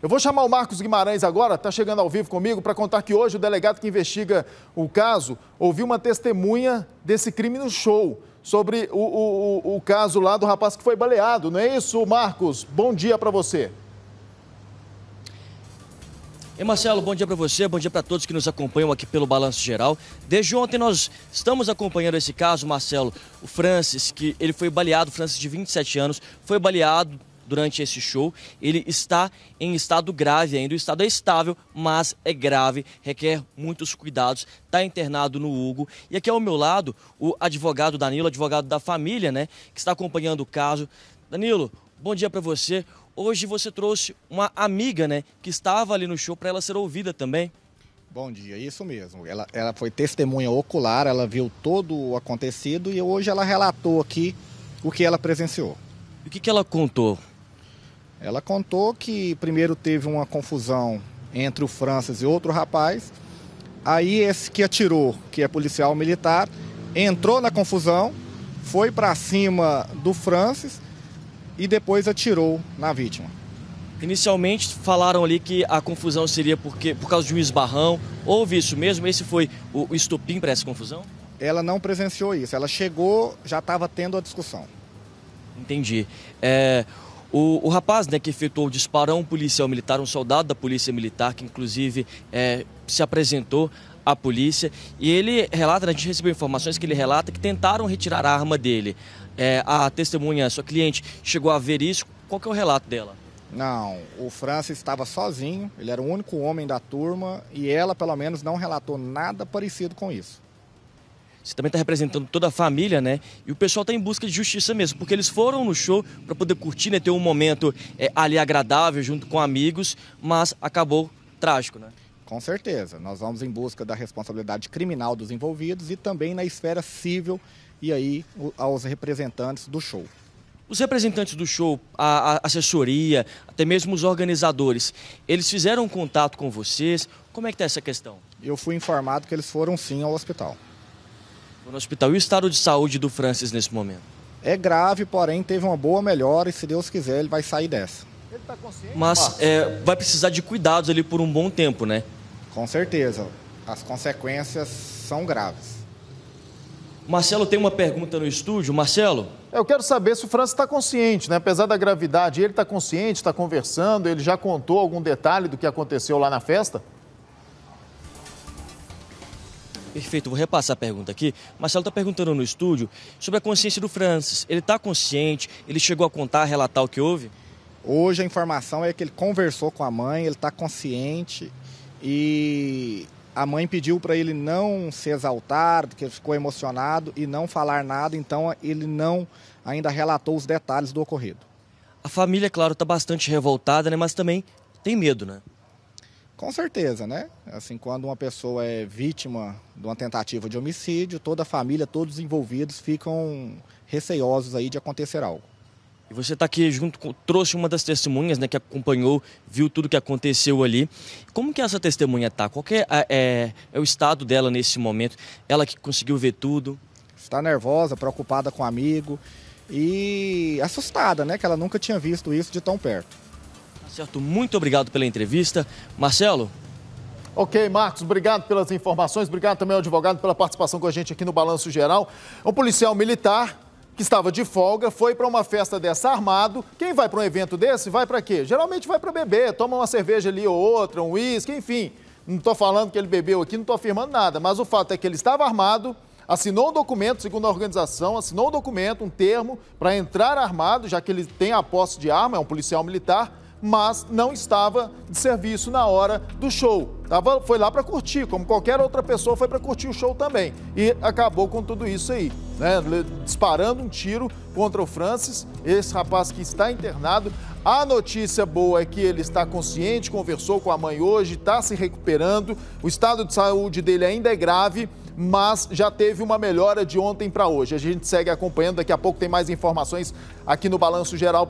Eu vou chamar o Marcos Guimarães agora, está chegando ao vivo comigo, para contar que hoje o delegado que investiga o caso ouviu uma testemunha desse crime no show, sobre o, o, o caso lá do rapaz que foi baleado, não é isso, Marcos? Bom dia para você. E Marcelo, bom dia para você, bom dia para todos que nos acompanham aqui pelo Balanço Geral. Desde ontem nós estamos acompanhando esse caso, Marcelo. O Francis, que ele foi baleado, Francis de 27 anos, foi baleado durante esse show. Ele está em estado grave ainda. O estado é estável, mas é grave, requer muitos cuidados. Está internado no Hugo. E aqui ao meu lado, o advogado Danilo, advogado da família, né? Que está acompanhando o caso. Danilo, bom dia para você. Hoje você trouxe uma amiga, né? Que estava ali no show para ela ser ouvida também. Bom dia, isso mesmo. Ela, ela foi testemunha ocular, ela viu todo o acontecido e hoje ela relatou aqui o que ela presenciou. E o que, que ela contou? Ela contou que primeiro teve uma confusão entre o Francis e outro rapaz. Aí esse que atirou, que é policial militar, entrou na confusão, foi para cima do Francis e depois atirou na vítima. Inicialmente falaram ali que a confusão seria porque, por causa de um esbarrão. Houve isso mesmo? Esse foi o, estupim estopim para essa confusão? Ela não presenciou isso. Ela chegou, já estava tendo a discussão. Entendi. É, o, o, rapaz né, que efetuou o disparo um policial militar, um soldado da polícia militar, que inclusive é, se apresentou à polícia, e ele relata, né, a gente recebeu informações que ele relata que tentaram retirar a arma dele. É, a testemunha, a sua cliente, chegou a ver isso. Qual que é o relato dela? Não, o França estava sozinho, ele era o único homem da turma e ela, pelo menos, não relatou nada parecido com isso. Você também está representando toda a família, né? E o pessoal está em busca de justiça mesmo, porque eles foram no show para poder curtir, né? Ter um momento é, ali agradável junto com amigos, mas acabou trágico, né? Com certeza. Nós vamos em busca da responsabilidade criminal dos envolvidos e também na esfera civil e aí aos representantes do show. Os representantes do show, a, assessoria, até mesmo os organizadores, eles fizeram contato com vocês? Como é que está essa questão? Eu fui informado que eles foram sim ao hospital no hospital. E o estado de saúde do Francis nesse momento? É grave, porém teve uma boa melhora e se Deus quiser ele vai sair dessa. Ele tá consciente? Mas é, vai precisar de cuidados ali por um bom tempo, né? Com certeza. As consequências são graves. Marcelo tem uma pergunta no estúdio. Marcelo? É, eu quero saber se o Francis está consciente, né? Apesar da gravidade, ele está consciente, está conversando, ele já contou algum detalhe do que aconteceu lá na festa? Perfeito, vou repassar a pergunta aqui. Marcelo está perguntando no estúdio sobre a consciência do Francis. Ele está consciente? Ele chegou a contar, a relatar o que houve? Hoje a informação é que ele conversou com a mãe, ele está consciente e a mãe pediu para ele não se exaltar, que ele ficou emocionado e não falar nada, então ele não ainda relatou os detalhes do ocorrido. A família, claro, está bastante revoltada, né? mas também tem medo, né? Com certeza, né? Assim, quando uma pessoa é vítima de uma tentativa de homicídio, toda a família, todos os envolvidos ficam receiosos aí de acontecer algo. E você está aqui junto, com, trouxe uma das testemunhas, né, que acompanhou, viu tudo que aconteceu ali. Como que essa testemunha está? Qual é, é, é, o estado dela nesse momento? Ela que conseguiu ver tudo? Está nervosa, preocupada com o um amigo e assustada, né, que ela nunca tinha visto isso de tão perto. Certo, muito obrigado pela entrevista. Marcelo, Ok, Marcos, obrigado pelas informações, obrigado também ao advogado pela participação com a gente aqui no Balanço Geral. Um policial militar que estava de folga foi para uma festa dessa armado. Quem vai para um evento desse, vai para quê? Geralmente vai para beber, toma uma cerveja ali ou outra, um uísque, enfim. Não estou falando que ele bebeu aqui, não estou afirmando nada, mas o fato é que ele estava armado, assinou um documento, segundo a organização, assinou um documento, um termo, para entrar armado, já que ele tem a posse de arma, é um policial militar mas não estava de serviço na hora do show. Tava, foi lá para curtir, como qualquer outra pessoa foi para curtir o show também. E acabou com tudo isso aí, né? disparando um tiro contra o Francis, esse rapaz que está internado. A notícia boa é que ele está consciente, conversou com a mãe hoje, está se recuperando. O estado de saúde dele ainda é grave, mas já teve uma melhora de ontem para hoje. A gente segue acompanhando, daqui a pouco tem mais informações aqui no Balanço Geral.